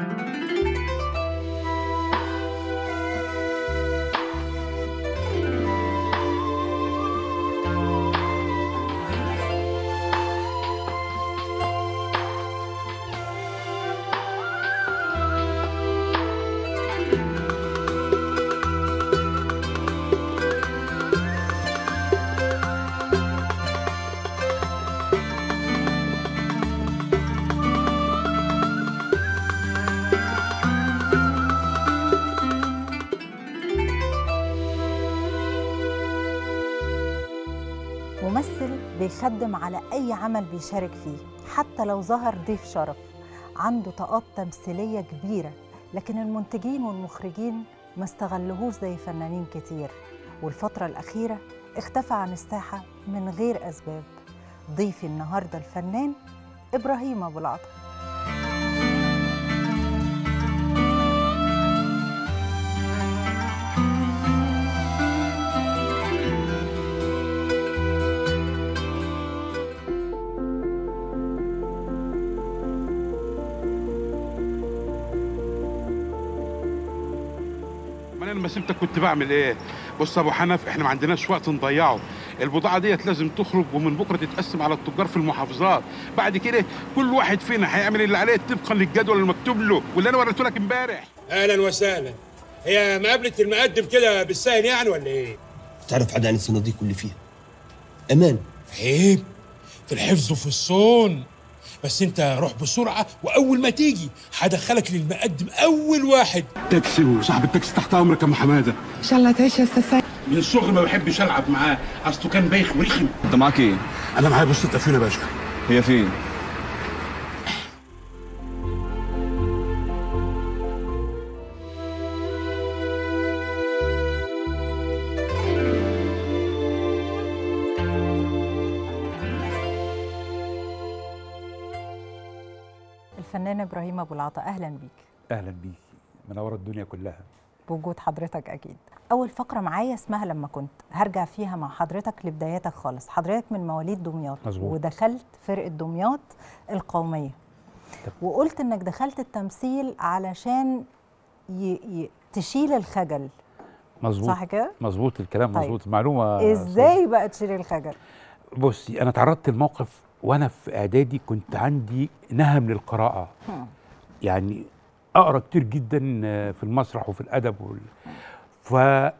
Thank you. بيقدم على أي عمل بيشارك فيه حتى لو ظهر ضيف شرف عنده طاقات تمثيلية كبيرة لكن المنتجين والمخرجين ما استغلهوش زي فنانين كتير والفترة الأخيرة اختفى عن الساحة من غير أسباب ضيفي النهاردة الفنان إبراهيم أبو العطا بس انت كنت بعمل ايه بص ابو حنف احنا ما عندناش وقت نضيعه البضاعه ديت لازم تخرج ومن بكره تتقسم على التجار في المحافظات بعد كده كل واحد فينا هيعمل اللي عليه طبقا للجدول المكتوب له واللي انا وريته لك امبارح اهلا وسهلا هي مقابله المقدم كده بالسهل يعني ولا ايه تعرف حد عن الصناديق اللي فيها امان عيب في الحفظ وفي الصون بس انت روح بسرعه واول ما تيجي حدخلك للمقدم اول واحد تاكسي صاحب التاكسي تحت امرك يا ام حماده ان شاء الله تعيش يا استاذ من الصغر ما بحبش العب معاه اصله كان بايخ ورخم انت معاك ايه انا معايا بوسطه قفيله يا باشا هي فين كريم ابو العطا اهلا بيك اهلا بيك منوره الدنيا كلها بوجود حضرتك اكيد اول فقره معايا اسمها لما كنت هرجع فيها مع حضرتك لبداياتك خالص حضرتك من مواليد دمياط مزبوط. ودخلت فرقه دمياط القوميه طب. وقلت انك دخلت التمثيل علشان ي... ي... تشيل الخجل مظبوط صح كده مظبوط الكلام طيب. مظبوط المعلومه ازاي صح. بقى تشيل الخجل بصي انا تعرضت لموقف وانا في اعدادي كنت عندي نهم للقراءه يعني اقرا كتير جدا آه، في المسرح وفي الادب وال...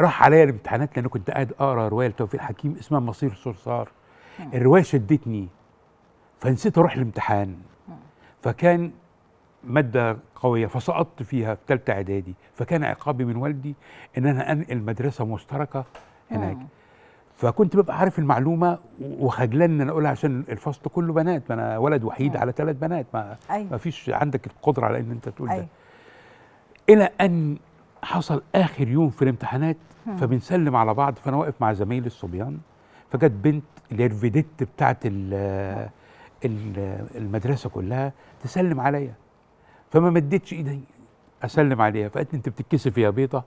راح عليا الامتحانات لان كنت قاعد اقرا روايه لتوفيق الحكيم اسمها مصير صرصار الروايه شدتني فنسيت اروح الامتحان فكان ماده قويه فسقطت فيها في ثالثه اعدادي فكان عقابي من والدي ان انا انقل مدرسه مشتركه هناك فكنت ببقى عارف المعلومه وخجلان ان انا اقولها عشان الفصل كله بنات ما انا ولد وحيد أيوة. على ثلاث بنات ما, أيوة. ما فيش عندك القدره على ان انت تقول أيوة. ده الى ان حصل اخر يوم في الامتحانات هم. فبنسلم على بعض فانا واقف مع زميلي الصبيان فجت بنت اللي هي الفيديت بتاعت ال المدرسه كلها تسلم عليا فما مدتش ايدي اسلم عليها فقالت انت بتتكسف يا بيضه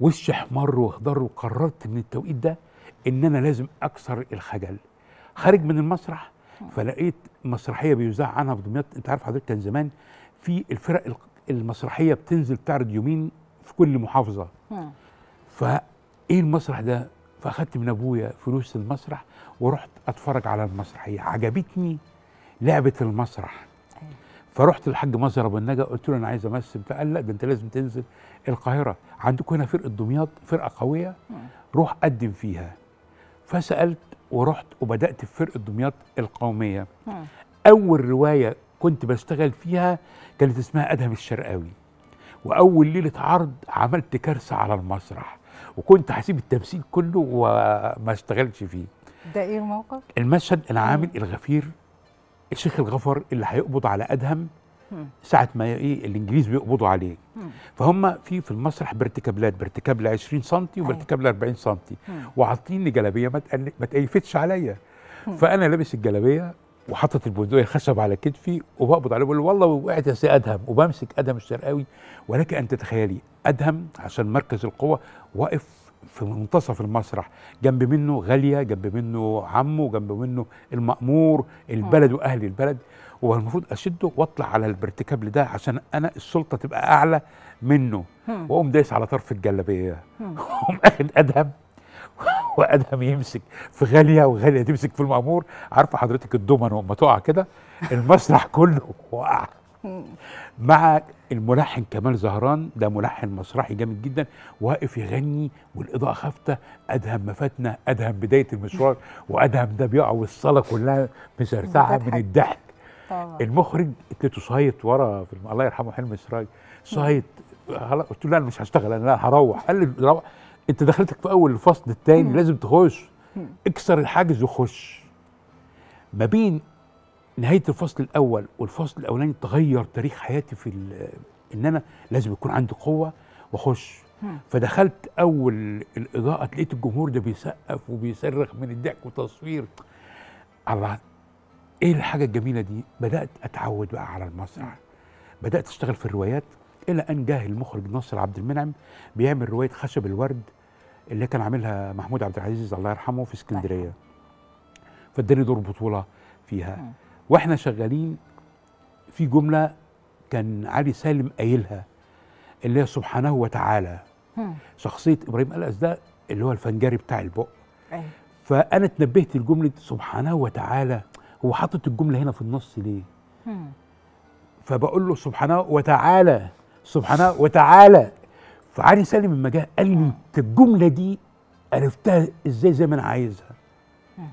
وشي احمر واخضر وقررت من التوقيت ده ان انا لازم اكسر الخجل خارج من المسرح فلقيت مسرحيه بيذاع عنها في دمياط انت عارف حضرتك كان زمان في الفرق المسرحيه بتنزل تعرض يومين في كل محافظه فايه المسرح ده فاخدت من ابويا فلوس المسرح ورحت اتفرج على المسرحيه عجبتني لعبه المسرح أيوة. فرحت للحاج مظهر ابو النجا قلت له انا عايز امثل فقال لا ده انت لازم تنزل القاهره عندكم هنا فرقه دمياط فرقه قويه روح قدم فيها فسالت ورحت وبدات في فرقه دمياط القوميه اول روايه كنت بشتغل فيها كانت اسمها ادهم الشرقاوي واول ليله عرض عملت كارثه على المسرح وكنت هسيب التمثيل كله وما اشتغلش فيه ده ايه الموقف المشهد انا عامل الغفير الشيخ الغفر اللي هيقبض على ادهم ساعة ما إيه الإنجليز بيقبضوا عليه فهم في في المسرح بارتكابلات بارتكاب ل 20 سم أيوه. وبارتكاب ل 40 سم وعاطيني جلابية ما تقيفتش عليا فأنا لابس الجلابية وحاطط البندقية الخشب على كتفي وبقبض عليه بقول والله وقعت يا سي أدهم وبمسك أدهم الشرقاوي ولك أن تتخيلي أدهم عشان مركز القوة واقف في منتصف المسرح جنب منه غالية جنب منه عمه جنب منه المأمور البلد وأهل البلد هو المفروض اشده واطلع على البرتكابل ده عشان انا السلطه تبقى اعلى منه واقوم دايس على طرف الجلابيه واقوم اخد ادهم وادهم يمسك في غاليه وغاليه تمسك في المامور عارفه حضرتك الدومن لما تقع كده المسرح كله وقع مع الملحن كمال زهران ده ملحن مسرحي جامد جدا واقف يغني والاضاءه خافته ادهم ما فاتنا ادهم بدايه المشوار وادهم ده بيقع والصاله كلها مسرتعه من الضحك طبعا. المخرج اديته صهيط ورا في الله يرحمه حلمي اسرائيل صهيط قلت له انا مش هشتغل انا لا هروح قال لي روح انت دخلتك في اول الفصل الثاني لازم تخش اكسر الحاجز وخش ما بين نهايه الفصل الاول والفصل الاولاني تغير تاريخ حياتي في ان انا لازم يكون عندي قوه واخش فدخلت اول الاضاءه لقيت الجمهور ده بيسقف وبيصرخ من الضحك وتصوير الله ايه الحاجه الجميله دي بدات اتعود بقى على المسرح بدات اشتغل في الروايات الى ان جه المخرج ناصر عبد المنعم بيعمل روايه خشب الورد اللي كان عاملها محمود عبد العزيز الله يرحمه في اسكندريه فاداني دور بطوله فيها واحنا شغالين في جمله كان علي سالم قايلها اللي هي سبحانه وتعالى شخصيه ابراهيم الاس ده اللي هو الفنجري بتاع البق أيوه. فانا اتنبهت لجمله سبحانه وتعالى هو حاطط الجمله هنا في النص ليه مم. فبقول له سبحانه وتعالى سبحانه وتعالى فعلي سالم لما جه قال لي انت الجمله دي عرفتها ازاي زي ما انا عايزها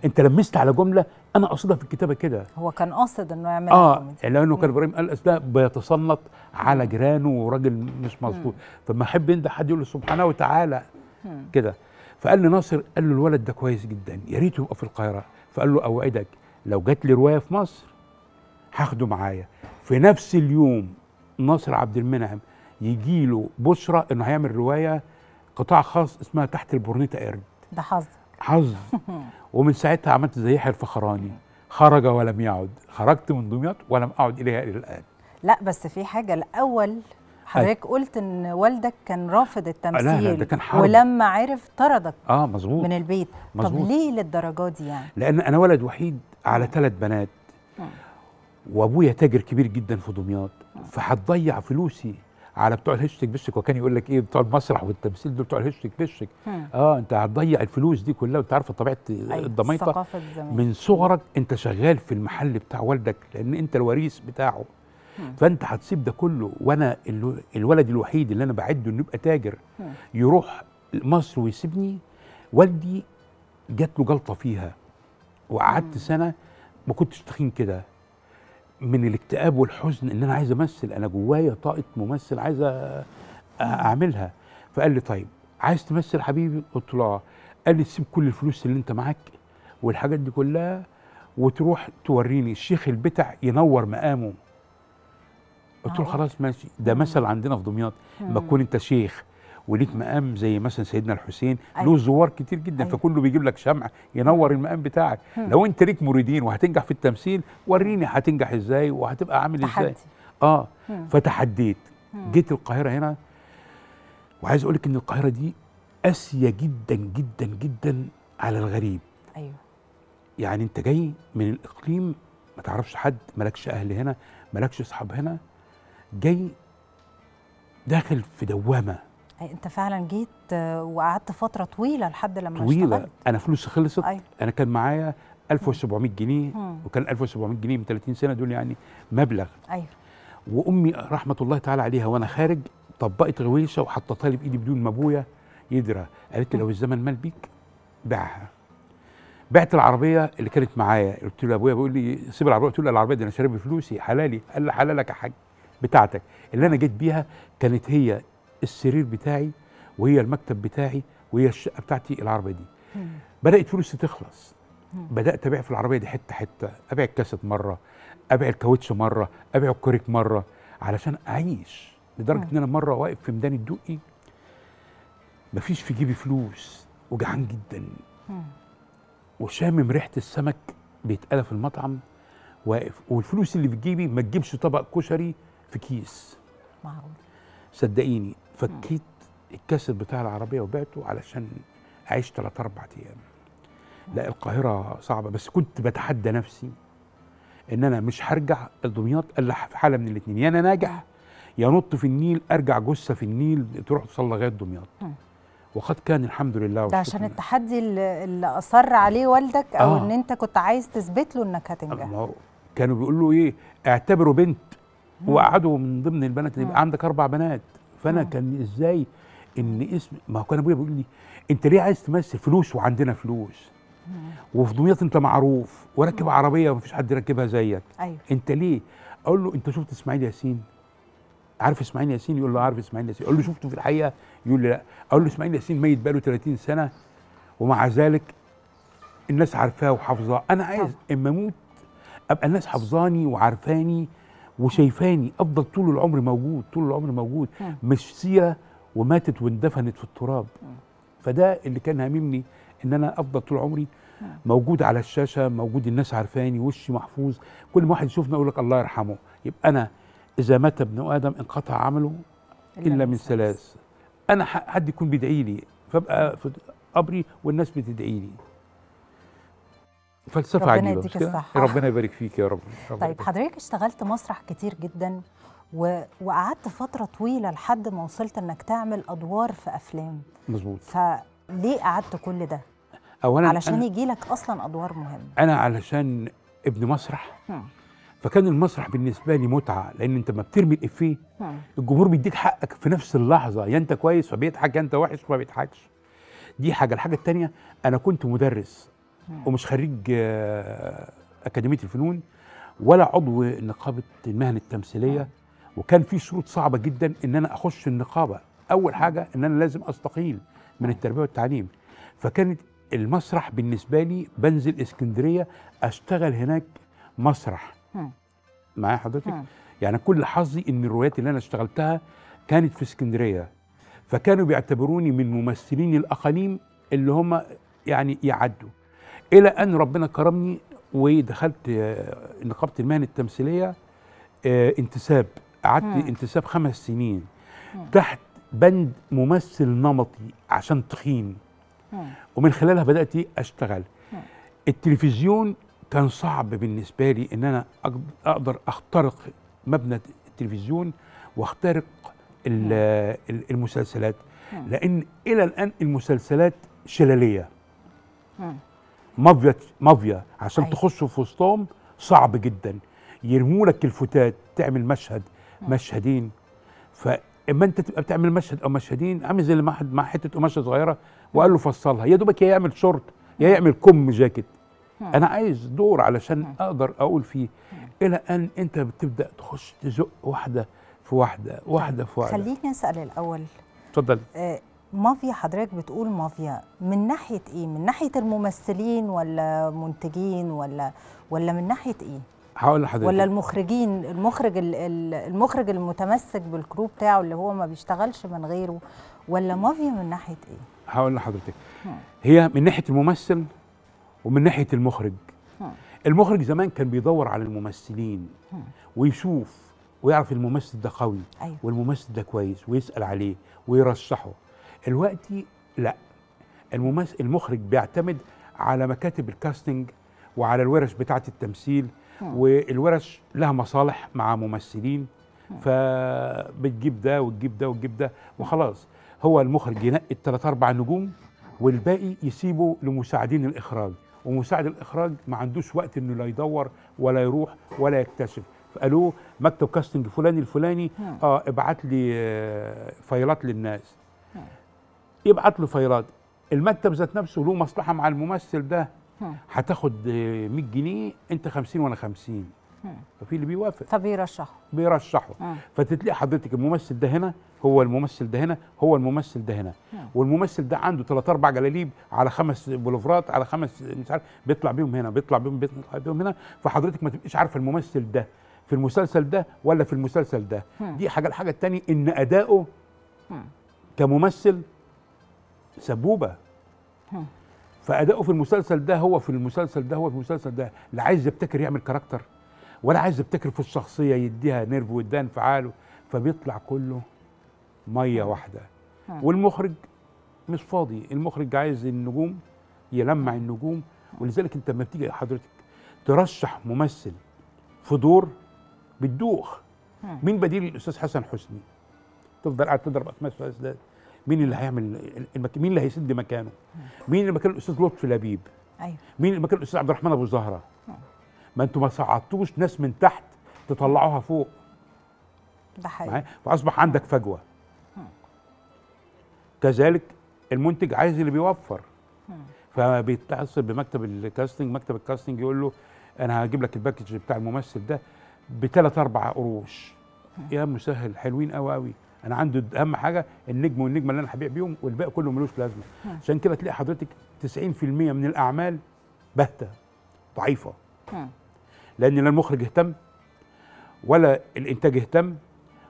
انت لمست على جمله انا قصدها في الكتابه كده هو كان قاصد انه يعمل اه لانه كان ابراهيم قال اسماء بيتسلط على جيرانه وراجل مش مظبوط فما احب انت حد يقول له سبحانه وتعالى كده فقال لي ناصر قال له الولد ده كويس جدا يا ريت يبقى في القاهره فقال له اوعدك لو جات لي روايه في مصر هاخده معايا في نفس اليوم ناصر عبد المنعم يجي له بشرى انه هيعمل روايه قطاع خاص اسمها تحت البورنيطه قرد ده حظ حظ ومن ساعتها عملت زي يحيى الفخراني خرج ولم يعد خرجت من دمياط ولم اعد اليها الى الان لا بس في حاجه الاول حضرتك قلت ان والدك كان رافض التمثيل لا لا ده كان حرب. ولما عرف طردك اه مظبوط من البيت مزبوط. طب ليه للدرجه دي يعني لان انا ولد وحيد على ثلاث بنات نعم. وابويا تاجر كبير جدا في دمياط فهتضيع فلوسي على بتوع الهشتك بشك وكان يقول لك ايه بتوع المسرح والتمثيل دول بتوع الهشتك بشك اه انت هتضيع الفلوس دي كلها وانت عارفه طبيعه الضميطه من صغرك انت شغال في المحل بتاع والدك لان انت الوريث بتاعه مم. فانت هتسيب ده كله وانا الولد الوحيد اللي انا بعده انه يبقى تاجر مم. يروح مصر ويسيبني والدي جات له جلطه فيها وقعدت سنه ما كنتش تخين كده من الاكتئاب والحزن ان انا عايز امثل انا جوايا طاقه ممثل عايز اعملها فقال لي طيب عايز تمثل حبيبي قلت له آه. قال لي تسيب كل الفلوس اللي انت معاك والحاجات دي كلها وتروح توريني الشيخ البتع ينور مقامه قلت له خلاص ماشي ده مثل عندنا في دمياط ما تكون انت شيخ وليك مقام زي مثلا سيدنا الحسين أيوة. له زوار كتير جدا أيوة. فكله بيجيب لك شمع ينور المقام بتاعك هم. لو انت ليك مريدين وهتنجح في التمثيل وريني هتنجح ازاي وهتبقى عامل ازاي تحدي. اه هم. فتحديت هم. جيت القاهره هنا وعايز اقول لك ان القاهره دي قاسيه جدا جدا جدا على الغريب ايوه يعني انت جاي من الاقليم ما تعرفش حد مالكش اهل هنا مالكش اصحاب هنا جاي داخل في دوامه انت فعلا جيت آه، وقعدت فتره طويله لحد لما طويله اشتغلت. انا فلوسي خلصت أيوة. انا كان معايا 1700 جنيه مم. وكان 1700 جنيه من 30 سنه دول يعني مبلغ ايوه وامي رحمه الله تعالى عليها وانا خارج طبقت غويشه وحطتها لي بايدي بدون ما ابويا يدرى قالت لي لو الزمن مال بيك بيعها بعت العربيه اللي كانت معايا قلت له ابويا بيقول لي سيب العربيه قلت له العربيه دي انا شاريها بفلوسي حلالي قال لي حلالك يا حاج بتاعتك اللي انا جيت بيها كانت هي السرير بتاعي وهي المكتب بتاعي وهي الشقه بتاعتي العربيه دي مم. بدات فلوسي تخلص مم. بدات ابيع في العربيه دي حته حته ابيع الكاسيت مره ابيع الكاوتش مره ابيع الكوريك مره علشان اعيش لدرجه مم. ان انا مره واقف في ميدان الدقي مفيش في جيبي فلوس وجعان جدا وشامم ريحه السمك بيتقلى في المطعم واقف والفلوس اللي في جيبي ما تجيبش طبق كشري في كيس معقول صدقيني فكيت الكاسيت بتاع العربيه وبعته علشان اعيش ثلاث اربع ايام لا القاهره صعبه بس كنت بتحدى نفسي ان انا مش هرجع الدمياط الا في حاله من الاثنين يا انا ناجح يا نط في النيل ارجع جثه في النيل تروح تصلي لغايه دمياط وقد كان الحمد لله ده عشان التحدي اللي اصر عليه والدك او آه. ان انت كنت عايز تثبت له انك هتنجح كانوا بيقولوا ايه اعتبره بنت وقعدوا من ضمن البنات يبقى عندك اربع بنات فانا كان ازاي ان اسم ما هو كان ابويا بيقول لي انت ليه عايز تمثل فلوس وعندنا فلوس وفي دمياط انت معروف وراكب عربيه ومفيش حد يركبها زيك أيوه. انت ليه اقول له انت شفت اسماعيل ياسين عارف اسماعيل ياسين يقول له عارف اسماعيل ياسين اقول له شفته في الحقيقه يقول لي لا اقول له اسماعيل ياسين ميت بقاله 30 سنه ومع ذلك الناس عارفاه وحافظاه انا عايز اما اموت ابقى الناس حافظاني وعارفاني وشايفاني افضل طول العمر موجود طول العمر موجود مش سيره وماتت واندفنت في التراب فده اللي كان هاممني ان انا افضل طول عمري موجود على الشاشه موجود الناس عارفاني وشي محفوظ كل ما واحد يشوفني يقول لك الله يرحمه يبقى انا اذا مات ابن ادم انقطع عمله الا من ثلاث انا حد يكون بيدعي لي فابقى في قبري والناس بتدعي لي فلسفه ربنا عجيبه الصحة. ربنا يبارك فيك يا رب طيب حضرتك اشتغلت مسرح كتير جدا و... وقعدت فتره طويله لحد ما وصلت انك تعمل ادوار في افلام مظبوط فليه قعدت كل ده اولا علشان أنا... يجي لك اصلا ادوار مهمه انا علشان ابن مسرح فكان المسرح بالنسبه لي متعه لان انت ما بترمي الافيه الجمهور بيديك حقك في نفس اللحظه يا انت كويس فبيضحك يا انت وحش فما بيضحكش دي حاجه الحاجه الثانيه انا كنت مدرس ومش خريج آه، اكاديميه الفنون ولا عضو نقابه المهن التمثيليه وكان في شروط صعبه جدا ان انا اخش النقابه اول حاجه ان انا لازم استقيل من التربيه والتعليم فكانت المسرح بالنسبه لي بنزل اسكندريه اشتغل هناك مسرح معايا حضرتك يعني كل حظي ان الروايات اللي انا اشتغلتها كانت في اسكندريه فكانوا بيعتبروني من ممثلين الاقاليم اللي هم يعني يعدوا الى ان ربنا كرمني ودخلت آه، نقابه المهن التمثيليه آه، انتساب قعدت انتساب خمس سنين تحت بند ممثل نمطي عشان تخين ومن خلالها بدات اشتغل التلفزيون كان صعب بالنسبه لي ان انا اقدر اخترق مبنى التلفزيون واخترق المسلسلات لان الى الان المسلسلات شلاليه مافيا مافيا عشان أيوة. تخشوا في وسطهم صعب جدا يرموا لك الفتات تعمل مشهد مشهدين فاما انت تبقى بتعمل مشهد او مشهدين عامل زي اللي مع حته قماشه صغيره وقال له فصلها يا دوبك يا يعمل شورت يا يعمل كم جاكيت انا عايز دور علشان اقدر اقول فيه الى ان انت بتبدا تخش تزق واحده في واحده واحده في واحده خليني اسال الاول اتفضل آه مافيا حضرتك بتقول مافيا من ناحيه ايه من ناحيه الممثلين ولا منتجين ولا ولا من ناحيه ايه هقول لحضرتك ولا المخرجين المخرج المخرج المتمسك بالكرو بتاعه اللي هو ما بيشتغلش من غيره ولا مافيا من ناحيه ايه هقول لحضرتك هي من ناحيه الممثل ومن ناحيه المخرج المخرج زمان كان بيدور على الممثلين ويشوف ويعرف الممثل ده قوي أيوة. والممثل ده كويس ويسال عليه ويرشحه الوقت لا الممثل المخرج بيعتمد على مكاتب الكاستنج وعلى الورش بتاعه التمثيل والورش لها مصالح مع ممثلين فبتجيب ده وتجيب ده وتجيب ده وخلاص هو المخرج ينقي الثلاث اربع نجوم والباقي يسيبه لمساعدين الاخراج ومساعد الاخراج ما عندوش وقت انه لا يدور ولا يروح ولا يكتشف فقالوا مكتب كاستنج فلاني الفلاني اه ابعت لي آه، فايلات للناس يبعت له فيراد المكتب ذات نفسه له مصلحه مع الممثل ده هتاخد 100 جنيه انت 50 وانا 50 ففي اللي بيوافق فبيرشحه بيرشحه فتتلاقي حضرتك الممثل ده هنا هو الممثل ده هنا هو الممثل ده هنا والممثل ده عنده ثلاث اربع جلاليب على خمس بولفرات على خمس مش عارف بيطلع بيهم هنا بيطلع بيهم بيطلع بيهم هنا فحضرتك ما تبقيش عارفه الممثل ده في المسلسل ده ولا في المسلسل ده دي حاجه الحاجه الثانيه ان اداؤه كممثل سبوبه فاداؤه في المسلسل ده هو في المسلسل ده هو في المسلسل ده لا عايز يبتكر يعمل كاركتر ولا عايز يبتكر في الشخصيه يديها نيرف ويديها انفعاله فبيطلع كله ميه واحده والمخرج مش فاضي المخرج عايز النجوم يلمع النجوم ولذلك انت لما بتيجي حضرتك ترشح ممثل في دور بتدوخ مين بديل الاستاذ حسن حسني تفضل قاعد تضرب اكماس في مين اللي هيعمل المك... مين اللي هيسد مكانه مين اللي مكان الاستاذ لطفي لبيب ايوه مين اللي مكان الاستاذ عبد الرحمن ابو زهره أه. ما انتوا ما صعدتوش ناس من تحت تطلعوها فوق ده حقيقي فاصبح عندك فجوه أه. كذلك المنتج عايز اللي بيوفر أه. فبيتصل بمكتب الكاستنج مكتب الكاستنج يقول له انا هجيب لك الباكج بتاع الممثل ده بثلاث اربع قروش يا مسهل حلوين قوي قوي انا عندي اهم حاجه النجم والنجمه اللي انا هبيع بيهم والباقي كله ملوش لازمه عشان كده تلاقي حضرتك 90% من الاعمال باهته ضعيفه لان لا المخرج اهتم ولا الانتاج اهتم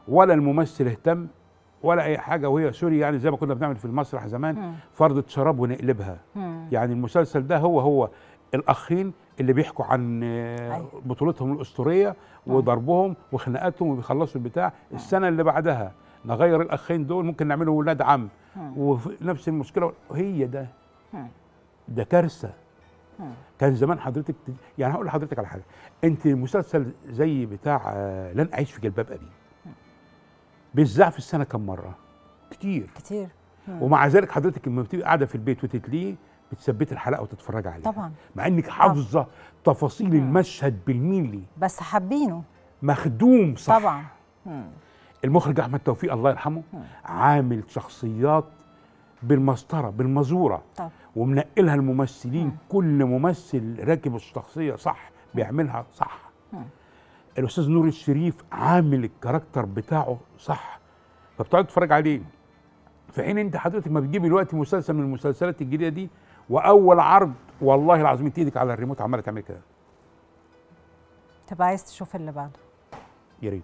ولا الممثل اهتم ولا اي حاجه وهي سوري يعني زي ما كنا بنعمل في المسرح زمان م. فرضه شراب ونقلبها يعني المسلسل ده هو هو الاخين اللي بيحكوا عن بطولتهم الاسطوريه وضربهم وخناقاتهم وبيخلصوا البتاع السنه اللي بعدها نغير الاخين دول ممكن نعملهم ولاد عم ونفس المشكله هي ده ده كارثه كان زمان حضرتك يعني هقول لحضرتك على حاجه انت مسلسل زي بتاع آه، لن اعيش في جلباب ابي بيذاع في السنه كم مره كتير كتير ومع ذلك حضرتك لما بتبقي قاعده في البيت وتتليه بتثبت الحلقه وتتفرج عليها طبعا مع انك حافظه آه. تفاصيل المشهد بالميلي بس حابينه مخدوم صح طبعا مم. المخرج احمد توفيق الله يرحمه نعم. عامل شخصيات بالمسطره بالمزوره ومنقلها الممثلين مم. نعم. كل ممثل راكب الشخصيه صح بيعملها صح مم. نعم. الاستاذ نور الشريف عامل الكاركتر بتاعه صح فبتقعد تتفرج عليه في حين انت حضرتك ما بتجيب دلوقتي مسلسل من المسلسلات الجديده دي واول عرض والله العظيم انت ايدك على الريموت عماله تعمل كده طب عايز تشوف اللي بعده يا ريت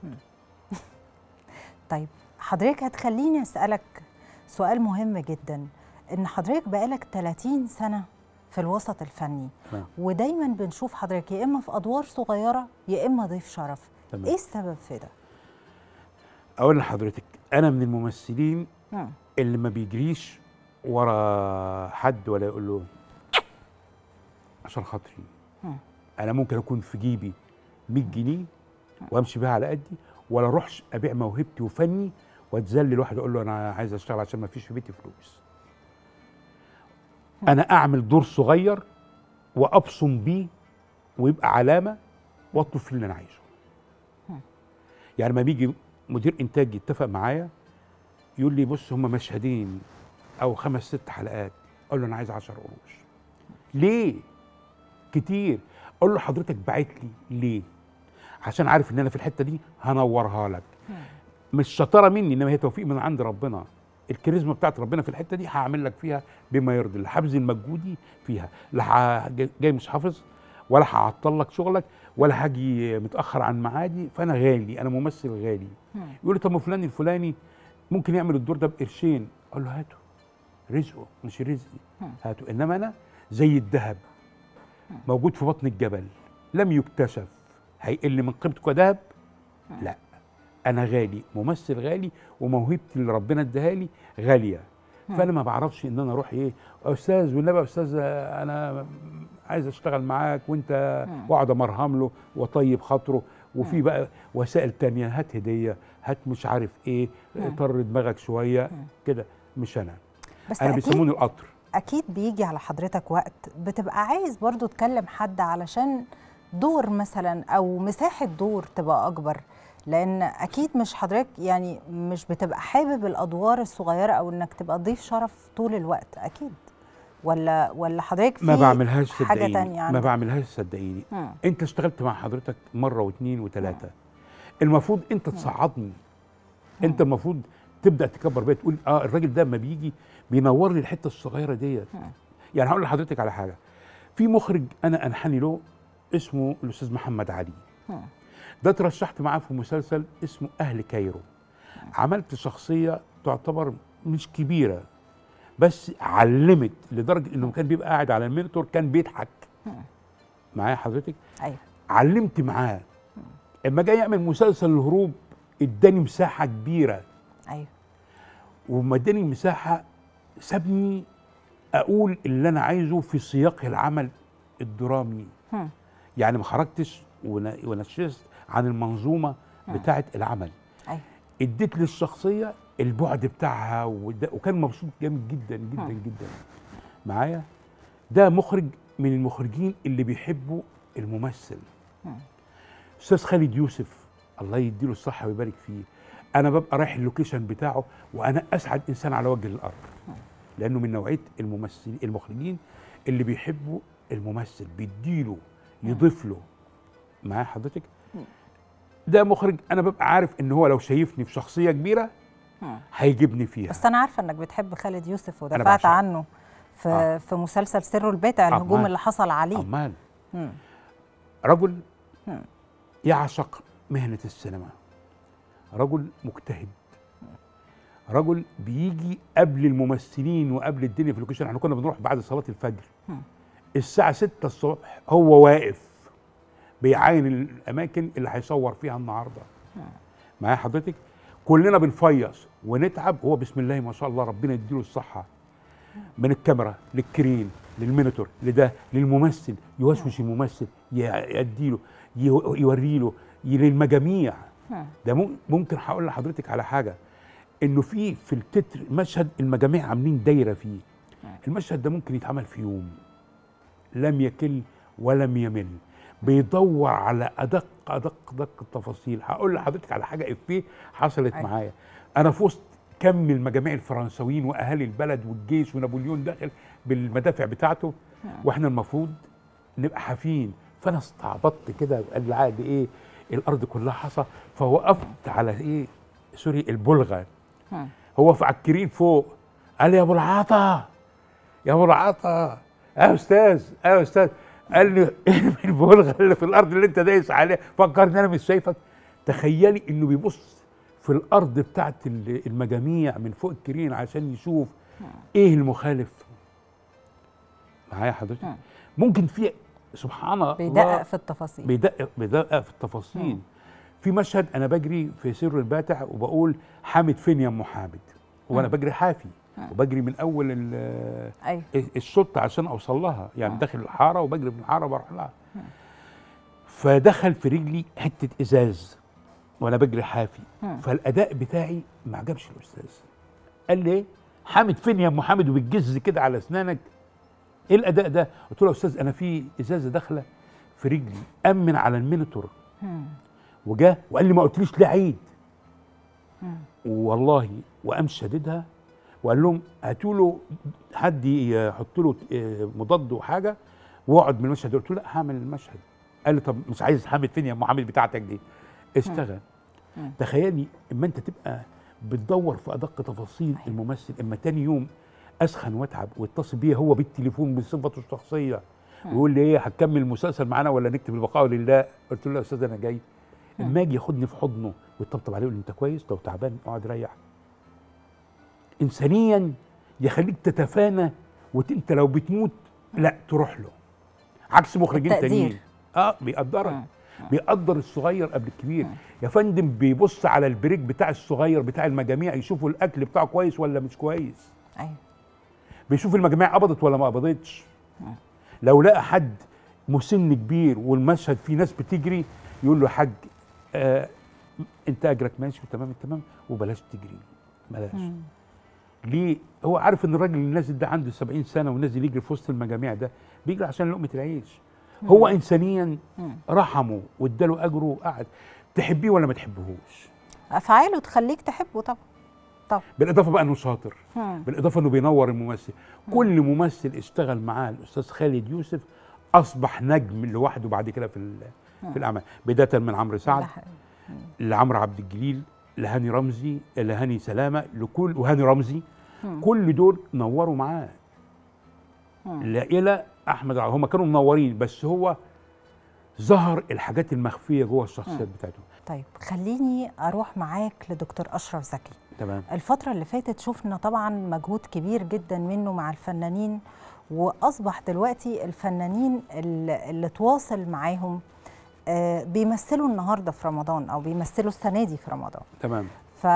طيب حضرتك هتخليني اسالك سؤال مهم جدا ان حضرتك بقالك 30 سنه في الوسط الفني ها. نعم. ودايما بنشوف حضرتك يا اما في ادوار صغيره يا اما ضيف شرف تمام. ايه السبب في ده اولا حضرتك انا من الممثلين ها. نعم. اللي ما بيجريش ورا حد ولا يقول له عشان خاطري نعم. انا ممكن اكون في جيبي 100 جنيه وامشي بيها على قدي ولا اروحش ابيع موهبتي وفني واتذل لواحد اقول له انا عايز اشتغل عشان ما فيش في بيتي فلوس انا اعمل دور صغير وابصم بيه ويبقى علامه واطلب فيه اللي انا عايزه يعني لما بيجي مدير انتاج يتفق معايا يقول لي بص هم مشهدين او خمس ست حلقات اقول له انا عايز 10 قروش ليه كتير اقول له حضرتك بعت لي ليه عشان عارف ان انا في الحته دي هنورها لك مش شطاره مني انما هي توفيق من عند ربنا الكاريزما بتاعت ربنا في الحته دي هعمل لك فيها بما يرضي الله هبذل مجهودي فيها لا جاي مش حافظ ولا هعطل لك شغلك ولا هاجي متاخر عن ميعادي فانا غالي انا ممثل غالي يقول لي طب فلان الفلاني ممكن يعمل الدور ده بقرشين اقول له هاته رزقه مش رزقي هاته انما انا زي الذهب موجود في بطن الجبل لم يكتشف هيقل من قيمتك وذهب لا انا غالي ممثل غالي وموهبتي اللي ربنا اداها لي غاليه فانا ما بعرفش ان انا اروح ايه استاذ والنبي يا استاذ انا عايز اشتغل معاك وانت واقعد امرهم له واطيب خاطره وفي بقى وسائل تانية هات هديه هات مش عارف ايه طر دماغك شويه كده مش انا بس انا بيسموني القطر اكيد بيجي على حضرتك وقت بتبقى عايز برضو تكلم حد علشان دور مثلا او مساحه دور تبقى اكبر لان اكيد مش حضرتك يعني مش بتبقى حابب الادوار الصغيره او انك تبقى ضيف شرف طول الوقت اكيد ولا ولا حضرتك في ما بعملهاش حاجه تانية يعني. ما بعملهاش صدقيني انت اشتغلت مع حضرتك مره واثنين وثلاثه المفروض انت تصعدني انت المفروض تبدا تكبر بيت تقول اه الراجل ده لما بيجي بينور لي الحته الصغيره ديت يعني هقول لحضرتك على حاجه في مخرج انا انحني له اسمه الاستاذ محمد علي ده ترشحت معاه في مسلسل اسمه اهل كايرو عملت شخصيه تعتبر مش كبيره بس علمت لدرجه انه كان بيبقى قاعد على المنتور كان بيضحك معايا حضرتك ايوه علمت معاه اما جاي يعمل مسلسل الهروب اداني مساحه كبيره ايوه وما اداني مساحه سابني اقول اللي انا عايزه في سياق العمل الدرامي هم. يعني ما خرجتش ونشست عن المنظومه بتاعه العمل أي. أيوة. اديت للشخصيه البعد بتاعها وكان مبسوط جامد جدا جدا جدا معايا ده مخرج من المخرجين اللي بيحبوا الممثل استاذ خالد يوسف الله يديله الصحه ويبارك فيه انا ببقى رايح اللوكيشن بتاعه وانا اسعد انسان على وجه الارض لانه من نوعيه الممثلين المخرجين اللي بيحبوا الممثل بيديله يضيف له معايا حضرتك ده مخرج انا ببقى عارف ان هو لو شايفني في شخصيه كبيره هيجيبني فيها بس انا عارفه انك بتحب خالد يوسف ودفعت عنه في آه. في مسلسل سر البتع الهجوم أمان. اللي حصل عليه أمان. رجل يعشق مهنه السينما رجل مجتهد رجل بيجي قبل الممثلين وقبل الدنيا في الكوشن احنا كنا بنروح بعد صلاه الفجر مم. الساعة 6 الصبح هو واقف بيعاين الأماكن اللي هيصور فيها النهاردة معايا حضرتك كلنا بنفيص ونتعب هو بسم الله ما شاء الله ربنا يديله الصحة من الكاميرا للكرين للمينيتور لده للممثل يوسوس آه. الممثل يديله يوريله للمجاميع آه. ده ممكن هقول لحضرتك على حاجه انه في في التتر مشهد المجاميع عاملين دايره فيه آه. المشهد ده ممكن يتعمل في يوم لم يكل ولم يمل بيدور على ادق ادق ادق التفاصيل هقول لحضرتك على حاجه افيه حصلت أيه. معايا انا في وسط كم المجاميع مجاميع الفرنساويين واهالي البلد والجيش ونابليون داخل بالمدافع بتاعته نعم. واحنا المفروض نبقى حافين فانا استعبطت كده وقال لي عادي ايه الارض كلها حصى فوقفت على ايه سوري البلغه نعم. هو هو عكرين فوق قال يا ابو العطا يا ابو العطا يا اه استاذ يا اه استاذ قال لي ارمي إيه البولغه اللي في الارض اللي انت دايس عليها فكرني انا مش شايفك تخيلي انه بيبص في الارض بتاعت المجاميع من فوق الكرين عشان يشوف نعم. ايه المخالف معايا حضرتك نعم. ممكن في سبحان الله بيدقق في التفاصيل بيدقق بيدقق في التفاصيل نعم. في مشهد انا بجري في سر الباتع وبقول حامد فين يا ام حامد وانا بجري حافي وبجري من اول أيوة. السلطه عشان اوصل لها يعني داخل الحاره وبجري من الحاره بروح لها فدخل في رجلي حته ازاز وانا بجري حافي فالاداء بتاعي ما عجبش الاستاذ قال لي إيه؟ حامد فين يا ام حامد وبتجز كده على اسنانك ايه الاداء ده قلت له يا استاذ انا في ازازه داخله في رجلي امن على المينيتور وجاه وقال لي ما قلتليش لا عيد والله وقام شددها وقال لهم هاتوا له حد يحط له آه، مضاد وحاجه واقعد من المشهد قلت له لا هعمل المشهد قال لي طب مش عايز حامد فين يا حامد بتاعتك دي اشتغل تخيلي اما انت تبقى بتدور في ادق تفاصيل الممثل اما تاني يوم اسخن واتعب واتصل بيه هو بالتليفون بصفته الشخصيه ويقول لي ايه هتكمل المسلسل معانا ولا نكتب البقاء لله قلت له يا استاذ انا جاي اما اجي ياخدني في حضنه ويطبطب عليه يقول لي انت كويس لو تعبان اقعد ريح انسانيا يخليك تتفانى وانت لو بتموت لا تروح له عكس مخرجين تانيين اه بيقدرك آه، آه. بيقدر الصغير قبل الكبير آه. يا فندم بيبص على البريك بتاع الصغير بتاع المجاميع يشوفوا الاكل بتاعه كويس ولا مش كويس ايوه بيشوف المجاميع قبضت ولا ما قبضتش لو لقى حد مسن كبير والمشهد فيه ناس بتجري يقول له يا حاج آه انت اجرك ماشي وتمام التمام وبلاش تجري بلاش ليه هو عارف ان الراجل اللي نازل ده عنده 70 سنه ونازل يجري في وسط المجاميع ده بيجري عشان لقمه العيش هو انسانيا رحمه واداله اجره وقعد تحبيه ولا ما تحبهوش افعاله تخليك تحبه طبعا طبعا بالاضافه بقى انه شاطر بالاضافه انه بينور الممثل كل ممثل اشتغل معاه الاستاذ خالد يوسف اصبح نجم لوحده بعد كده في في الاعمال بدايه من عمرو سعد لعمرو عبد الجليل لهاني رمزي لهاني سلامه لكل وهاني رمزي كل دول نوروا معاه الى احمد هم كانوا منورين بس هو ظهر الحاجات المخفيه جوه الشخصيات بتاعته طيب خليني اروح معاك لدكتور اشرف زكي تمام الفتره اللي فاتت شفنا طبعا مجهود كبير جدا منه مع الفنانين واصبح دلوقتي الفنانين اللي, اللي تواصل معاهم آه، بيمثلوا النهارده في رمضان او بيمثلوا السنه دي في رمضان تمام ف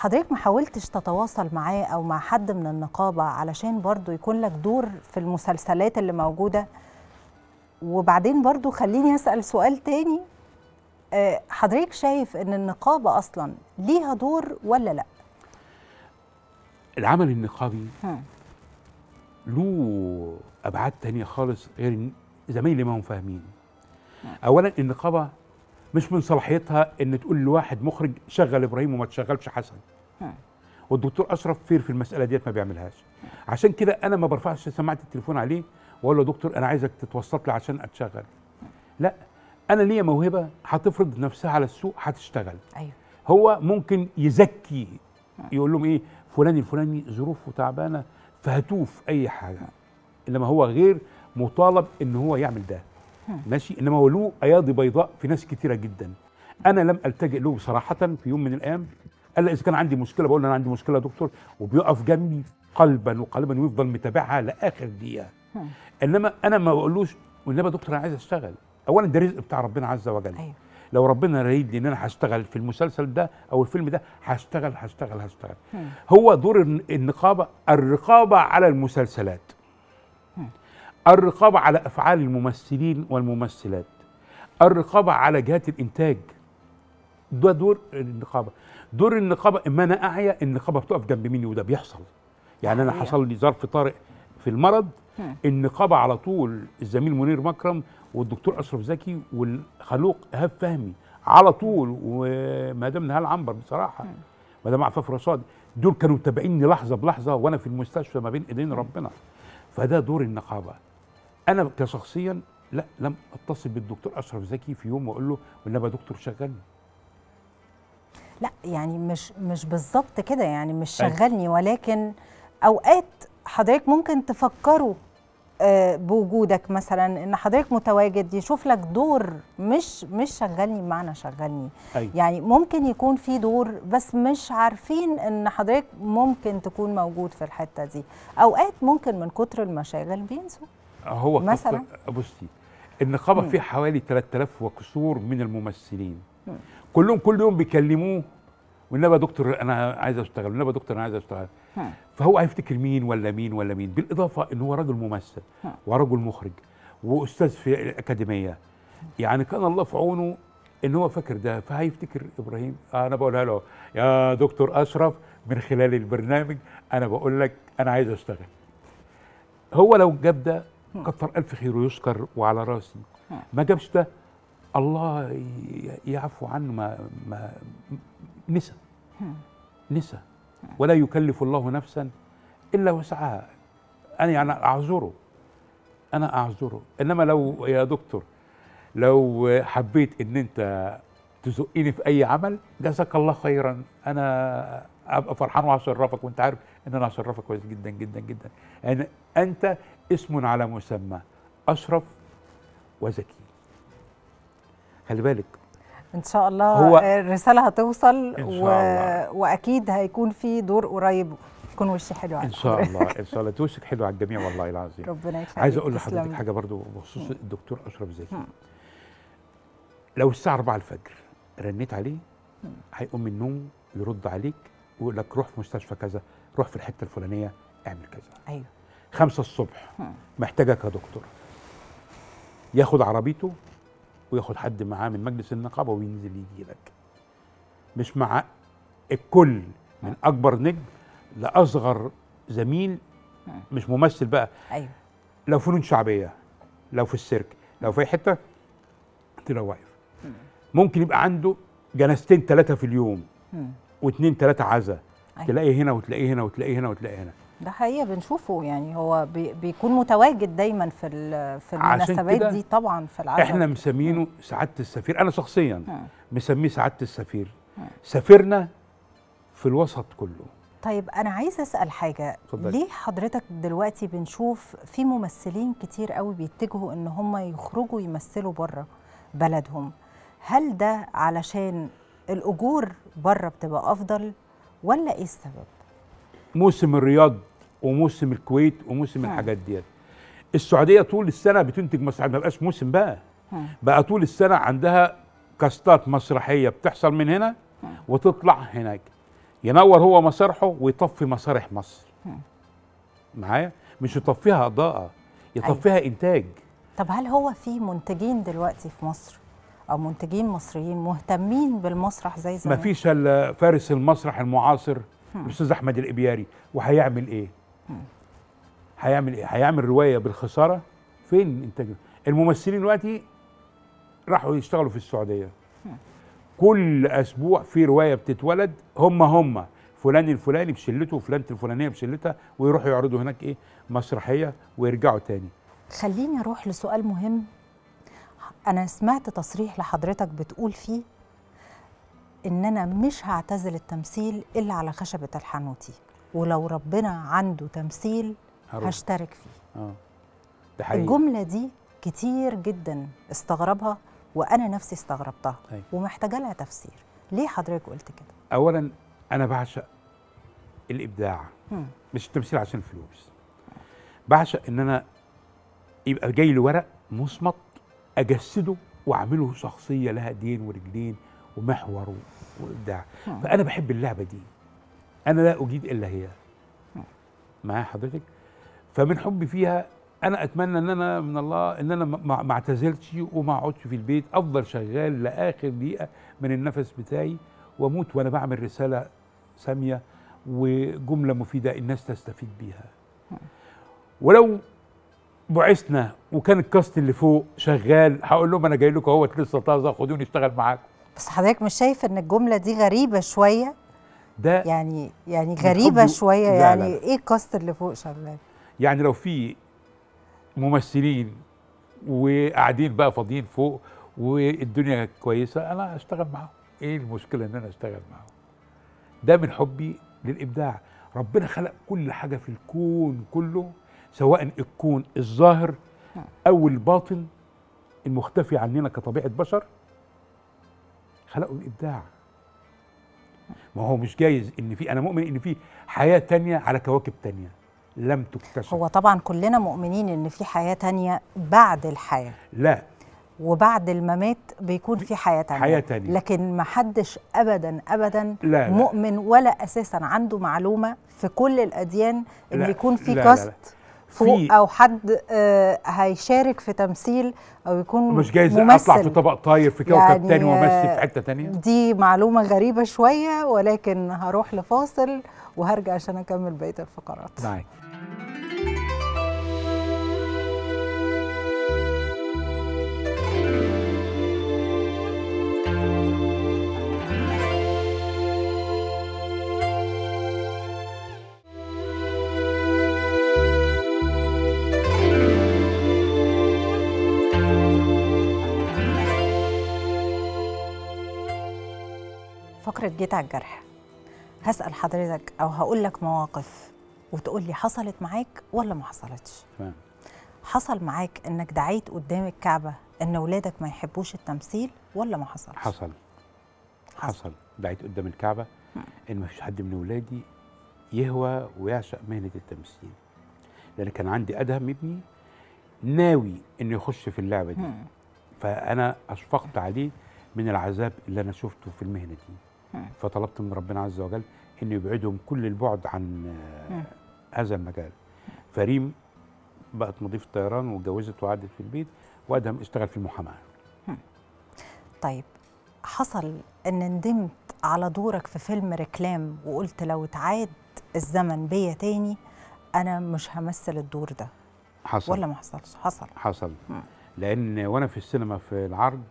حضرتك ما حاولتش تتواصل معاه او مع حد من النقابه علشان برضو يكون لك دور في المسلسلات اللي موجوده وبعدين برضو خليني اسال سؤال تاني آه، حضرتك شايف ان النقابه اصلا ليها دور ولا لا العمل النقابي له ابعاد تانية خالص غير زمايلي ما هم فاهمين اولا النقابه مش من صلاحيتها ان تقول لواحد مخرج شغل ابراهيم وما تشغلش حسن والدكتور اشرف فير في المساله ديت ما بيعملهاش عشان كده انا ما برفعش سماعه التليفون عليه واقول له دكتور انا عايزك تتوسط لي عشان اتشغل لا انا ليا موهبه هتفرض نفسها على السوق هتشتغل أيوه. هو ممكن يزكي يقول لهم ايه فلان الفلاني ظروفه تعبانه فهتوف اي حاجه انما هو غير مطالب ان هو يعمل ده ماشي انما هو له ايادي بيضاء في ناس كتيره جدا انا لم التجئ له صراحه في يوم من الايام الا اذا كان عندي مشكله بقول انا عندي مشكله يا دكتور وبيقف جنبي قلبا وقلبا ويفضل متابعها لاخر دقيقه انما انا ما بقولوش والنبي يا دكتور انا عايز اشتغل اولا ده رزق بتاع ربنا عز وجل أيوه. لو ربنا رايد لي ان انا هشتغل في المسلسل ده او الفيلم ده هشتغل هشتغل هشتغل هو دور النقابه الرقابه على المسلسلات الرقابة على أفعال الممثلين والممثلات الرقابة على جهات الإنتاج ده دور النقابة دور النقابة إما أنا أعيا النقابة بتقف جنب مني وده بيحصل يعني أنا حصل لي ظرف طارئ في المرض النقابة على طول الزميل منير مكرم والدكتور أشرف زكي والخلوق إيهاب فهمي على طول ومدام نهال عنبر بصراحة مدام عفاف رصاد دول كانوا متابعيني لحظة بلحظة وأنا في المستشفى ما بين إيدين ربنا فده دور النقابه انا كشخصيا لا لم اتصل بالدكتور اشرف زكي في يوم واقول له والنبي يا دكتور شغلني لا يعني مش مش بالظبط كده يعني مش شغلني ولكن اوقات حضرتك ممكن تفكره آه، بوجودك مثلا ان حضرتك متواجد يشوف لك دور مش مش شغلني بمعنى شغلني أي. يعني ممكن يكون في دور بس مش عارفين ان حضرتك ممكن تكون موجود في الحته دي اوقات ممكن من كتر المشاغل بينسوا هو مثلا بصي النقابه فيها حوالي 3000 وكسور من الممثلين مم. كلهم كل يوم بيكلموه والنبي يا دكتور انا عايز اشتغل والنبي يا دكتور انا عايز اشتغل مم. فهو هيفتكر مين ولا مين ولا مين بالاضافه ان هو رجل ممثل مم. ورجل مخرج واستاذ في الاكاديميه يعني كان الله في عونه ان هو فاكر ده فهيفتكر ابراهيم انا بقولها له يا دكتور اشرف من خلال البرنامج انا بقول لك انا عايز اشتغل هو لو جاب ده كتر الف خير ويشكر وعلى راسي ما جابش ده الله يعفو عنه ما, ما نسى نسى ولا يكلف الله نفسا الا وسعها انا يعني اعذره انا اعذره انما لو يا دكتور لو حبيت ان انت تزقني في اي عمل جزاك الله خيرا انا ابقى فرحان وهشرفك وانت عارف ان انا هشرفك كويس جدا جدا جدا يعني انت اسم على مسمى اشرف وذكي خلي بالك ان شاء الله هو الرساله هتوصل إن شاء و... الله. واكيد هيكون في دور قريب يكون وشي حلو على ان شاء الله ان شاء الله وشك حلو على الجميع والله العظيم ربنا يخليك عايز اقول لحضرتك حاجه برضو بخصوص الدكتور اشرف زكي لو الساعه 4 الفجر رنيت عليه هيقوم من النوم يرد عليك ويقول لك روح في مستشفى كذا روح في الحته الفلانيه اعمل كذا ايوه خمسة الصبح محتاجك يا دكتور ياخد عربيته وياخد حد معاه من مجلس النقابه وينزل يجي لك مش مع الكل من أه. اكبر نجم لاصغر زميل مش ممثل بقى ايوه لو فنون شعبيه لو في السيرك لو في اي حته تبقى واقف ممكن يبقى عنده جنازتين ثلاثه في اليوم واثنين ثلاثه عزا أيوة. تلاقي هنا وتلاقيه هنا وتلاقيه هنا وتلاقيه هنا ده حقيقه بنشوفه يعني هو بي بيكون متواجد دايما في في المناسبات دي طبعا في العزا احنا مسمينه سعاده السفير انا شخصيا مسميه سعاده السفير سفيرنا في الوسط كله طيب انا عايزه اسال حاجه صدق. ليه حضرتك دلوقتي بنشوف في ممثلين كتير قوي بيتجهوا ان هم يخرجوا يمثلوا بره بلدهم هل ده علشان الاجور بره بتبقى افضل ولا ايه السبب موسم الرياض وموسم الكويت وموسم الحاجات ديت السعوديه طول السنه بتنتج مسرح ما بقاش موسم بقى هم. بقى طول السنه عندها كاستات مسرحيه بتحصل من هنا وتطلع هناك ينور هو مسارحه ويطفي مسارح مصر معايا مش يطفيها اضاءه يطفيها أيوة. انتاج طب هل هو في منتجين دلوقتي في مصر او منتجين مصريين مهتمين بالمسرح زي زمان مفيش فارس المسرح المعاصر الاستاذ احمد الابياري وهيعمل ايه هيعمل ايه هيعمل روايه بالخساره فين الانتاج الممثلين دلوقتي راحوا يشتغلوا في السعوديه كل اسبوع في روايه بتتولد هم هم فلان الفلاني بشلته وفلانه الفلانيه بشلتها ويروحوا يعرضوا هناك ايه مسرحيه ويرجعوا تاني خليني اروح لسؤال مهم انا سمعت تصريح لحضرتك بتقول فيه ان انا مش هعتزل التمثيل الا على خشبه الحنوتي ولو ربنا عنده تمثيل هروح. هشترك فيه اه ده حقيقي. الجمله دي كتير جدا استغربها وانا نفسي استغربتها هي. ومحتاجه لها تفسير ليه حضرتك قلت كده اولا انا بعشق الابداع م. مش التمثيل عشان الفلوس بعشق ان انا يبقى جاي لي ورق مصمت اجسده واعمله شخصيه لها ايدين ورجلين ومحور وابداع فانا بحب اللعبه دي انا لا اجيد الا هي معايا حضرتك فمن حبي فيها انا اتمنى ان انا من الله ان انا ما اعتزلتش وما اقعدش في البيت افضل شغال لاخر دقيقه من النفس بتاعي واموت وانا بعمل رساله ساميه وجمله مفيده الناس تستفيد بيها ولو بعثنا وكان الكاست اللي فوق شغال هقول لهم انا جاي لكم اهوت لسه طازه خدوني اشتغل معاكم بس حضرتك مش شايف ان الجمله دي غريبه شويه ده يعني يعني غريبه شويه لا يعني لا. ايه الكاست اللي فوق شغال يعني لو في ممثلين وقاعدين بقى فاضيين فوق والدنيا كويسه انا اشتغل معاهم ايه المشكله ان انا اشتغل معاهم ده من حبي للابداع ربنا خلق كل حاجه في الكون كله سواء الكون الظاهر نعم. أو الباطن المختفي عننا كطبيعة بشر خلقوا الإبداع ما هو مش جايز إن في أنا مؤمن إن في حياة تانية على كواكب تانية لم تكتشف هو طبعا كلنا مؤمنين إن في حياة تانية بعد الحياة لا وبعد الممات بيكون في حياة تانية, حياة تانية. لكن ما حدش أبدا أبدا لا مؤمن لا. ولا أساسا عنده معلومة في كل الأديان إن لا. يكون في قصد فوق او حد آه، هيشارك في تمثيل او يكون مش جايز ممثل. اطلع في طبق طاير في كوكب يعني تاني وامثل في حته تانيه آه، دي معلومه غريبه شويه ولكن هروح لفاصل وهرجع عشان اكمل بقيه الفقرات معاك فكرة جيت على الجرح هسأل حضرتك أو هقول لك مواقف وتقول لي حصلت معاك ولا ما حصلتش تمام حصل معاك إنك دعيت قدام الكعبة إن اولادك ما يحبوش التمثيل ولا ما حصلش حصل حصل, دعيت قدام الكعبة إن ما فيش حد من اولادي يهوى ويعشق مهنة التمثيل لأن كان عندي أدهم ابني ناوي إنه يخش في اللعبة دي فأنا أشفقت عليه من العذاب اللي أنا شفته في المهنة دي فطلبت من ربنا عز وجل أن يبعدهم كل البعد عن آه، هذا المجال فريم بقت مضيفة طيران واتجوزت وقعدت في البيت وأدهم اشتغل في المحاماة طيب حصل أن ندمت على دورك في فيلم ريكلام وقلت لو اتعاد الزمن بيا تاني أنا مش همثل الدور ده حصل ولا ما حصلش حصل حصل م. لأن وأنا في السينما في العرض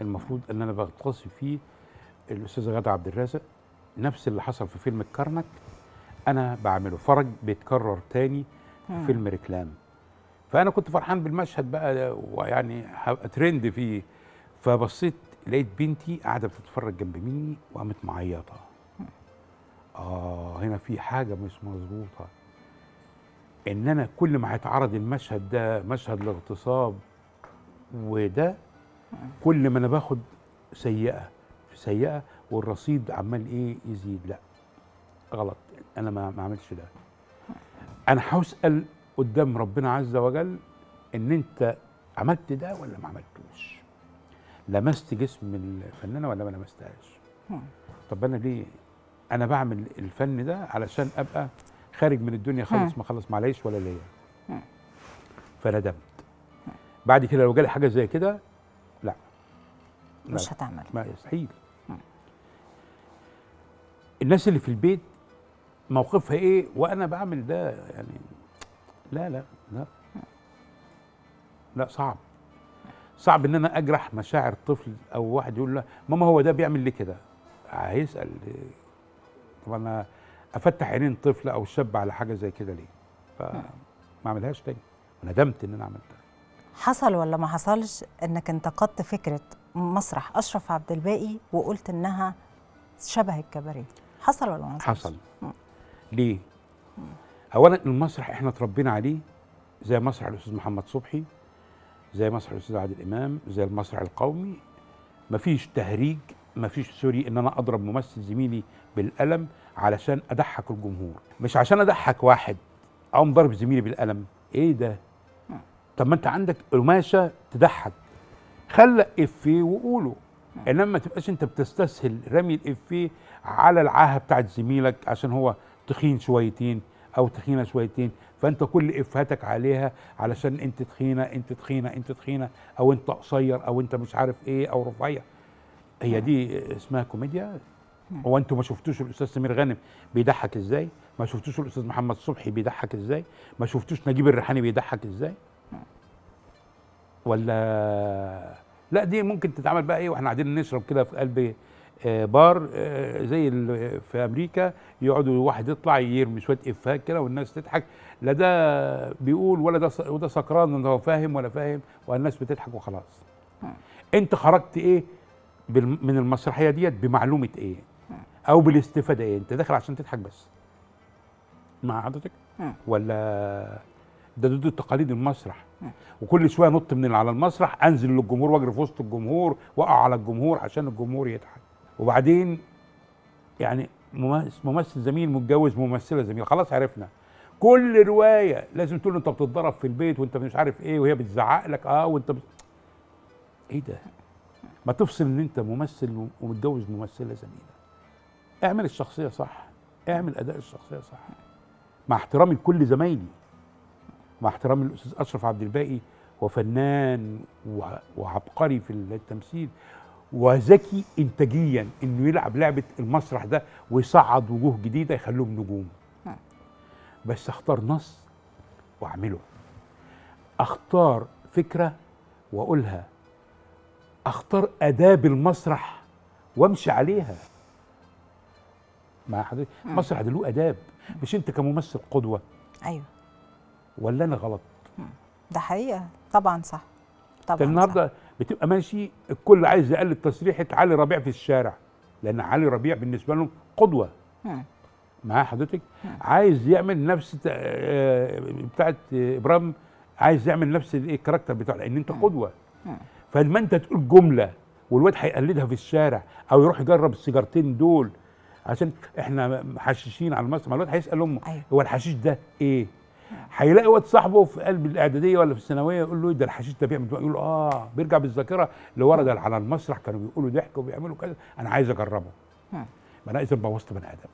المفروض أن أنا بغتصب فيه الاستاذ غاده عبد الرازق نفس اللي حصل في فيلم الكرنك انا بعمله فرج بيتكرر تاني في مم. فيلم ريكلام فانا كنت فرحان بالمشهد بقى ويعني ترند فيه فبصيت لقيت بنتي قاعده بتتفرج جنب مني وقامت معيطه اه هنا في حاجه مش مظبوطه ان انا كل ما هيتعرض المشهد ده مشهد الاغتصاب وده كل ما انا باخد سيئه سيئه والرصيد عمال ايه يزيد لا غلط انا ما ما عملتش ده انا هسال قدام ربنا عز وجل ان انت عملت ده ولا ما عملتوش لمست جسم الفنانه ولا ما لمستهاش طب انا ليه انا بعمل الفن ده علشان ابقى خارج من الدنيا خالص ما خلص معلش ولا ليا فندمت بعد كده لو جالي حاجه زي كده لا مش هتعمل ما يستحيل الناس اللي في البيت موقفها ايه وانا بعمل ده يعني لا لا لا لا صعب صعب ان انا اجرح مشاعر طفل او واحد يقول له ماما هو ده بيعمل ليه كده هيسال طب انا افتح عينين طفل او شاب على حاجه زي كده ليه فما اعملهاش تاني ندمت ان انا عملتها حصل ولا ما حصلش انك انتقدت فكره مسرح اشرف عبد الباقي وقلت انها شبه الكباريه حصل ولا ما حصل مم. ليه مم. اولا المسرح احنا اتربينا عليه زي مسرح الاستاذ محمد صبحي زي مسرح الاستاذ عادل امام زي المسرح القومي مفيش تهريج مفيش سوري ان انا اضرب ممثل زميلي بالقلم علشان اضحك الجمهور مش عشان اضحك واحد اقوم ضرب زميلي بالقلم ايه ده طب ما انت عندك قماشه تضحك خلق افيه وقوله انما ما تبقاش انت بتستسهل رمي الافيه على العاهه بتاعت زميلك عشان هو تخين شويتين او تخينه شويتين فانت كل افهاتك عليها علشان انت تخينه انت تخينه انت تخينه او انت قصير او انت مش عارف ايه او رفيع هي دي اسمها كوميديا نعم. هو انتوا ما شفتوش الاستاذ سمير غانم بيضحك ازاي ما شفتوش الاستاذ محمد صبحي بيضحك ازاي ما شفتوش نجيب الريحاني بيضحك ازاي نعم. ولا لا دي ممكن تتعمل بقى ايه واحنا قاعدين نشرب كده في قلب آه، بار آه، زي اللي في امريكا يقعدوا واحد يطلع يرمي شويه افيهات كده والناس تضحك لا ده بيقول ولا ده وده سكران ولا هو فاهم ولا فاهم والناس بتضحك وخلاص انت خرجت ايه من المسرحيه ديت بمعلومه ايه او بالاستفاده ايه انت داخل عشان تضحك بس مع حضرتك ولا ده ضد تقاليد المسرح وكل شويه نط من على المسرح انزل للجمهور واجري في وسط الجمهور واقع على الجمهور عشان الجمهور يضحك وبعدين يعني ممثل زميل متجوز ممثله زميل خلاص عرفنا كل روايه لازم تقول انت بتتضرب في البيت وانت مش عارف ايه وهي بتزعق لك اه وانت بت... ايه ده ما تفصل ان انت ممثل ومتجوز ممثله زميله اعمل الشخصيه صح اعمل اداء الشخصيه صح مع احترامي لكل زمايلي مع احترامي للاستاذ اشرف عبد الباقي وفنان وعبقري في التمثيل وذكي انتاجيا انه يلعب لعبه المسرح ده ويصعد وجوه جديده يخلوهم نجوم نعم. بس اختار نص واعمله اختار فكره واقولها اختار اداب المسرح وامشي عليها مع حضرتك المسرح نعم. ده له اداب مش انت كممثل قدوه ايوه ولا انا غلط ده حقيقه طبعا صح طبعا النهارده بتبقى ماشي الكل عايز يقلد تصريحه علي ربيع في الشارع لان علي ربيع بالنسبه لهم قدوه معايا حضرتك عايز يعمل نفس آه، بتاعه ابراهيم عايز يعمل نفس الكاركتر بتاعه لان انت قدوه فلما انت تقول جمله والواد هيقلدها في الشارع او يروح يجرب السيجارتين دول عشان احنا حشيشين على المصنع الواد هيسال امه أيوه. هو الحشيش ده ايه؟ هيلاقي واد صاحبه في قلب الاعداديه ولا في الثانويه يقول له ده الحشيش ده بيعمل يقول له اه بيرجع بالذاكره لورا ده على المسرح كانوا بيقولوا ضحك وبيعملوا كذا انا عايز اجربه ما انا اذا بوظت بني ادم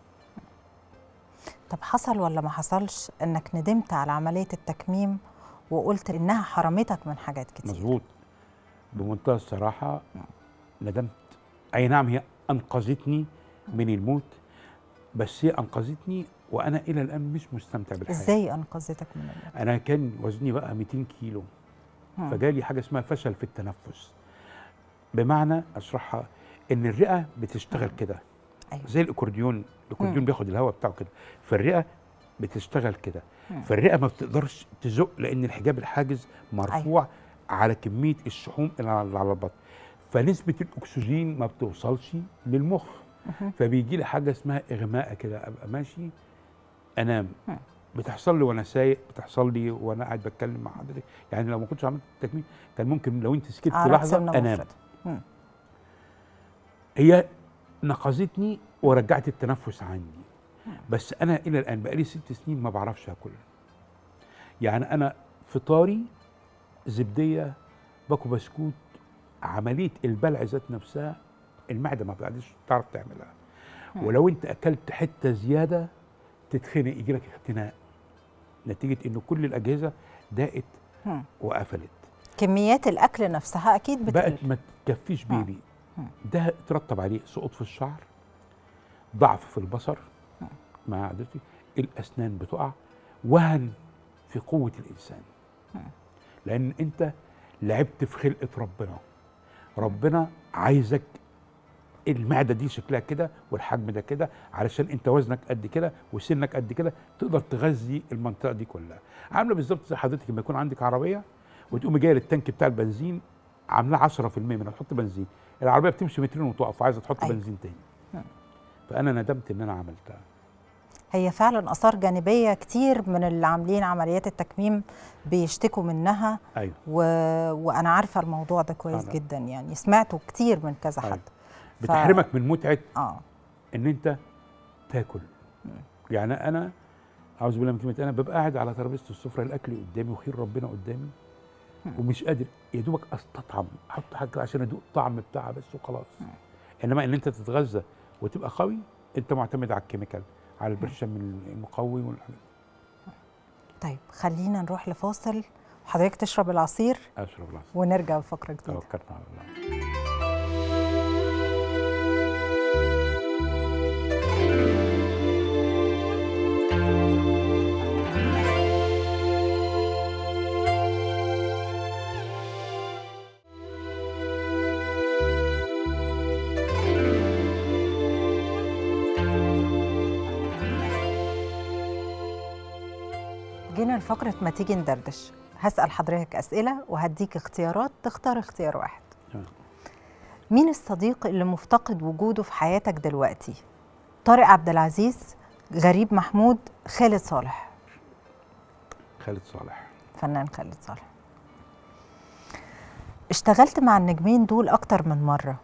طب حصل ولا ما حصلش انك ندمت على عمليه التكميم وقلت انها حرمتك من حاجات كتير مظبوط بمنتهى الصراحه ندمت اي نعم هي انقذتني من الموت بس هي انقذتني وانا الى الان مش مستمتع بالحياه ازاي انقذتك من الموت انا كان وزني بقى 200 كيلو هم. فجالي حاجه اسمها فشل في التنفس بمعنى اشرحها ان الرئه بتشتغل كده أيوة. زي الاكورديون الاكورديون بياخد الهواء بتاعه كده فالرئه بتشتغل كده فالرئه ما بتقدرش تزق لان الحجاب الحاجز مرفوع أيوة. على كميه الشحوم اللي على البطن فنسبه الاكسجين ما بتوصلش للمخ فبيجي لي حاجه اسمها اغماء كده ابقى ماشي انام بتحصل لي وانا سايق بتحصل لي وانا قاعد بتكلم مع حضرتك يعني لو ما كنتش عملت التكميم كان ممكن لو انت سكت لحظه انام هي نقزتني ورجعت التنفس عندي بس انا الى الان بقالي ست سنين ما بعرفش اكل يعني انا فطاري زبديه باكو بسكوت عمليه البلع ذات نفسها المعده ما بتعرفش تعرف تعملها ولو انت اكلت حته زياده تتخنق يجي لك اختناق نتيجه ان كل الاجهزه ضاقت وقفلت كميات الاكل نفسها اكيد بتقل بقت ما تكفيش بيبي ده ترتب عليه سقوط في الشعر ضعف في البصر مع حضرتك الاسنان بتقع وهن في قوه الانسان لان انت لعبت في خلقه ربنا ربنا عايزك المعده دي شكلها كده والحجم ده كده علشان انت وزنك قد كده وسنك قد كده تقدر تغذي المنطقه دي كلها عامله بالظبط زي حضرتك لما يكون عندك عربيه وتقوم جايه للتانك بتاع البنزين عاملاه 10% من تحط بنزين العربيه بتمشي مترين وتقف عايزه تحط أيوة. بنزين تاني نعم. فانا ندمت ان انا عملتها هي فعلا اثار جانبيه كتير من اللي عاملين عمليات التكميم بيشتكوا منها أيوة. و... وانا عارفه الموضوع ده كويس أنا. جدا يعني سمعته كتير من كذا أيوة. حد أيوة. بتحرمك من متعه آه. ان انت تاكل م. يعني انا اعوذ بالله من كلمه انا ببقى قاعد على ترابيزه السفره الاكل قدامي وخير ربنا قدامي م. ومش قادر يا دوبك استطعم احط حاجه عشان ادوق الطعم بتاعها بس وخلاص م. انما ان انت تتغذى وتبقى قوي انت معتمد على الكيميكال على البرشام المقوي والحاجات طيب خلينا نروح لفاصل وحضرتك تشرب العصير اشرب العصير ونرجع لفقره جديده توكلنا على الله ضمن فقرة ما تيجي ندردش هسأل حضرتك أسئلة وهديك اختيارات تختار اختيار واحد مين الصديق اللي مفتقد وجوده في حياتك دلوقتي طارق عبد العزيز غريب محمود خالد صالح خالد صالح فنان خالد صالح اشتغلت مع النجمين دول أكتر من مرة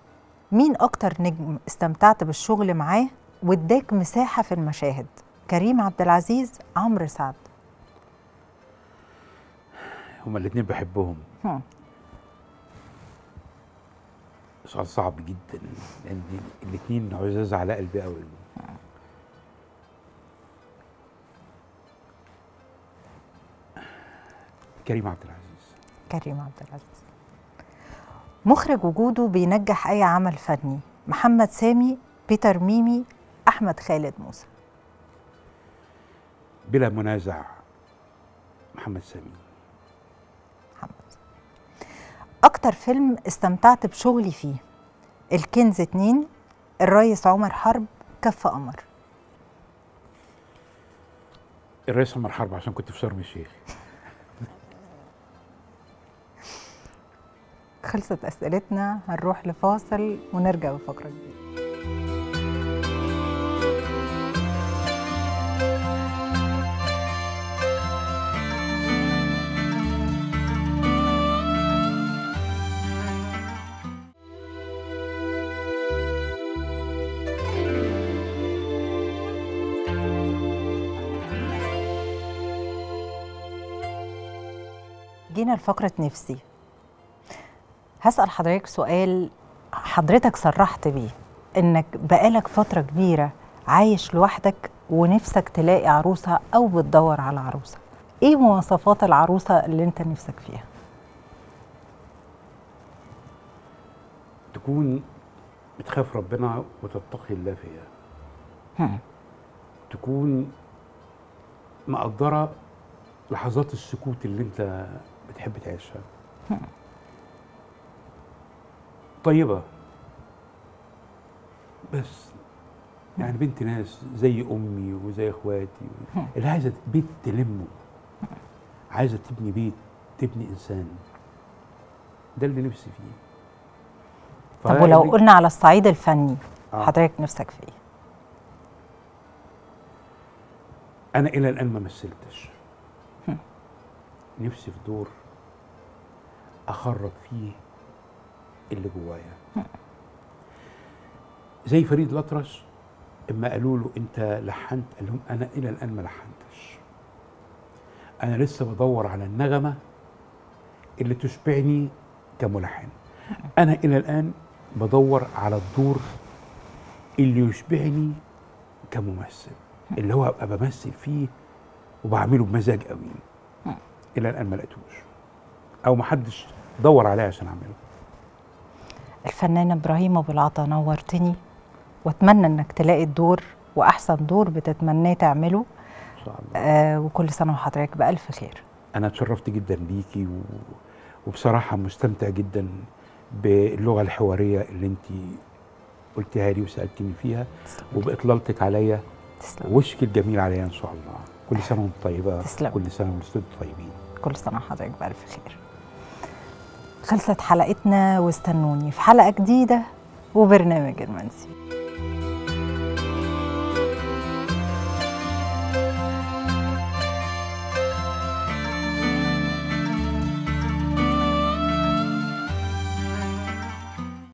مين أكتر نجم استمتعت بالشغل معاه واداك مساحة في المشاهد كريم عبد العزيز عمرو سعد هما الاثنين بحبهم هم. سؤال صعب جدا لان الاثنين عزاز على قلبي قوي كريم عبد العزيز كريم عبد العزيز مخرج وجوده بينجح اي عمل فني محمد سامي بيتر ميمي احمد خالد موسى بلا منازع محمد سامي أكتر فيلم استمتعت بشغلي فيه الكنز اتنين الريس عمر حرب كف قمر الريس عمر حرب عشان كنت في شرم الشيخ خلصت أسئلتنا هنروح لفاصل ونرجع بفقرة جديدة لفقرة نفسي هسأل حضرتك سؤال حضرتك صرحت بيه إنك بقالك فترة كبيرة عايش لوحدك ونفسك تلاقي عروسة أو بتدور على عروسة إيه مواصفات العروسة اللي أنت نفسك فيها؟ تكون بتخاف ربنا وتتقي الله فيها تكون مقدره لحظات السكوت اللي انت بتحب تعيشها طيبة بس يعني بنت ناس زي أمي وزي إخواتي اللي عايزة بيت تلمه عايزة تبني بيت تبني إنسان ده اللي نفسي فيه طب ولو قلنا على الصعيد الفني آه. حضرتك نفسك في إيه؟ أنا إلى الآن ما مثلتش نفسي في دور اخرج فيه اللي جوايا زي فريد الأطرش اما قالوا له انت لحنت قال لهم انا الى الان ما لحنتش انا لسه بدور على النغمه اللي تشبعني كملحن انا الى الان بدور على الدور اللي يشبعني كممثل اللي هو ابقى بمثل فيه وبعمله بمزاج قوي الى الان ما لقيتوش او ما حدش دور عليها عشان اعمله الفنان ابراهيم ابو العطا نورتني واتمنى انك تلاقي الدور واحسن دور بتتمناه تعمله ان شاء الله آه وكل سنه وحضرتك بالف خير انا اتشرفت جدا بيكي و... وبصراحه مستمتع جدا باللغه الحواريه اللي انت قلتيها لي وسالتني فيها وباطلالتك عليا وشك الجميل عليا ان شاء الله كل سنه وانت طيبه تسلم. كل سنه والاستوديو طيبين كل سنة وحضرتك بألف خير خلصت حلقتنا واستنوني في حلقة جديدة وبرنامج المنسي